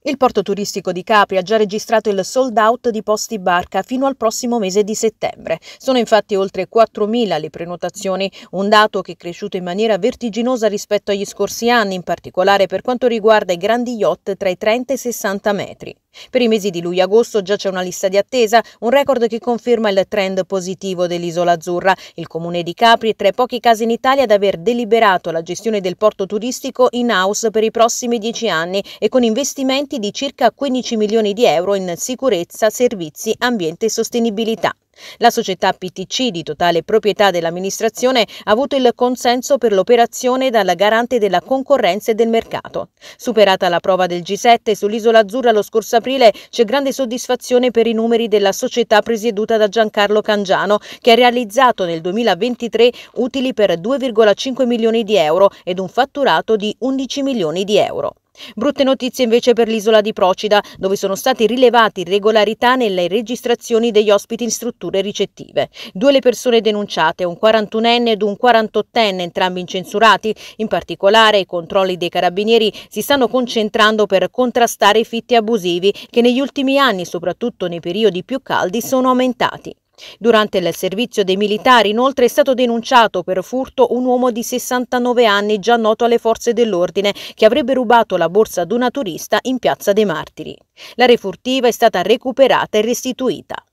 Il porto turistico di Capri ha già registrato il sold out di posti barca fino al prossimo mese di settembre. Sono infatti oltre 4.000 le prenotazioni, un dato che è cresciuto in maniera vertiginosa rispetto agli scorsi anni, in particolare per quanto riguarda i grandi yacht tra i 30 e i 60 metri. Per i mesi di luglio e agosto già c'è una lista di attesa, un record che conferma il trend positivo dell'isola azzurra. Il comune di Capri è tra i pochi casi in Italia ad aver deliberato la gestione del porto turistico in house per i prossimi dieci anni e con investimenti investimenti di circa 15 milioni di euro in sicurezza, servizi, ambiente e sostenibilità. La società PTC, di totale proprietà dell'amministrazione, ha avuto il consenso per l'operazione dalla garante della concorrenza e del mercato. Superata la prova del G7 sull'isola azzurra lo scorso aprile, c'è grande soddisfazione per i numeri della società presieduta da Giancarlo Cangiano, che ha realizzato nel 2023 utili per 2,5 milioni di euro ed un fatturato di 11 milioni di euro. Brutte notizie invece per l'isola di Procida, dove sono state rilevate irregolarità nelle registrazioni degli ospiti in struttura strutture ricettive. Due le persone denunciate, un 41enne ed un 48enne, entrambi incensurati. In particolare i controlli dei carabinieri si stanno concentrando per contrastare i fitti abusivi che negli ultimi anni, soprattutto nei periodi più caldi, sono aumentati. Durante il servizio dei militari inoltre è stato denunciato per furto un uomo di 69 anni già noto alle forze dell'ordine che avrebbe rubato la borsa ad una turista in Piazza dei Martiri. La refurtiva è stata recuperata e restituita.